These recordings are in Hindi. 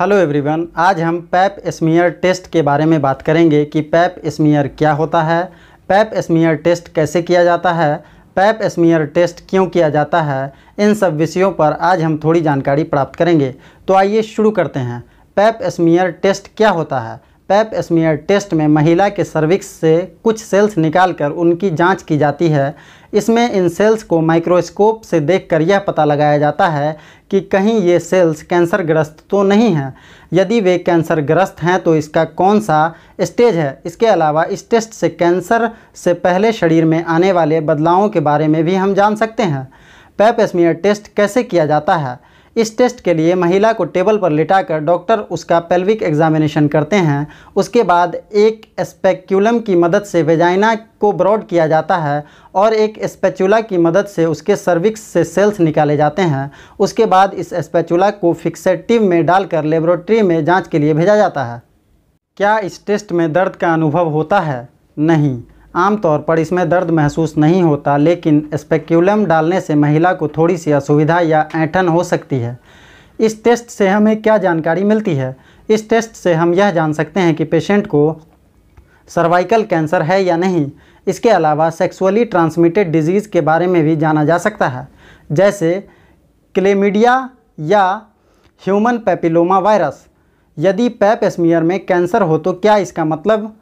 हेलो एवरीवन आज हम पैप स्मीयर टेस्ट के बारे में बात करेंगे कि पैप स्मीयर क्या होता है पैप स्मीयर टेस्ट कैसे किया जाता है पैप स्मीयर टेस्ट क्यों किया जाता है इन सब विषयों पर आज हम थोड़ी जानकारी प्राप्त करेंगे तो आइए शुरू करते हैं पैप स्मीयर टेस्ट क्या होता है पैप स्मीयर टेस्ट में महिला के सर्विक्स से कुछ सेल्स निकाल उनकी जाँच की जाती है इसमें इन सेल्स को माइक्रोस्कोप से देखकर यह पता लगाया जाता है कि कहीं ये सेल्स कैंसर ग्रस्त तो नहीं हैं यदि वे कैंसर ग्रस्त हैं तो इसका कौन सा स्टेज है इसके अलावा इस टेस्ट से कैंसर से पहले शरीर में आने वाले बदलावों के बारे में भी हम जान सकते हैं पैप टेस्ट कैसे किया जाता है इस टेस्ट के लिए महिला को टेबल पर लिटाकर डॉक्टर उसका पेल्विक एग्जामिनेशन करते हैं उसके बाद एक स्पेक्यूलम की मदद से वेजाइना को ब्रॉड किया जाता है और एक स्पेचुला की मदद से उसके सर्विक्स से सेल्स निकाले जाते हैं उसके बाद इस स्पेचुला को फिक्सेटिव में डालकर लेबोरेटरी में जाँच के लिए भेजा जाता है क्या इस टेस्ट में दर्द का अनुभव होता है नहीं आमतौर पर इसमें दर्द महसूस नहीं होता लेकिन स्पेक्यूलम डालने से महिला को थोड़ी सी असुविधा या ऐठन हो सकती है इस टेस्ट से हमें क्या जानकारी मिलती है इस टेस्ट से हम यह जान सकते हैं कि पेशेंट को सर्वाइकल कैंसर है या नहीं इसके अलावा सेक्सुअली ट्रांसमिटेड डिजीज़ के बारे में भी जाना जा सकता है जैसे क्लेमीडिया या ह्यूमन पेपिलोमा वायरस यदि पैप स्मियर में कैंसर हो तो क्या इसका मतलब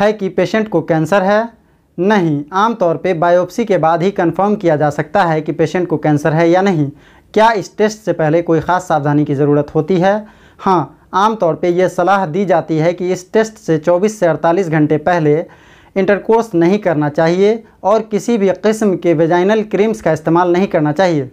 है कि पेशेंट को कैंसर है नहीं आमतौर पे बायोप्सी के बाद ही कंफर्म किया जा सकता है कि पेशेंट को कैंसर है या नहीं क्या इस टेस्ट से पहले कोई ख़ास सावधानी की ज़रूरत होती है हाँ आमतौर पे यह सलाह दी जाती है कि इस टेस्ट से 24 से 48 घंटे पहले इंटरकोर्स नहीं करना चाहिए और किसी भी किस्म के वेजाइनल क्रीम्स का इस्तेमाल नहीं करना चाहिए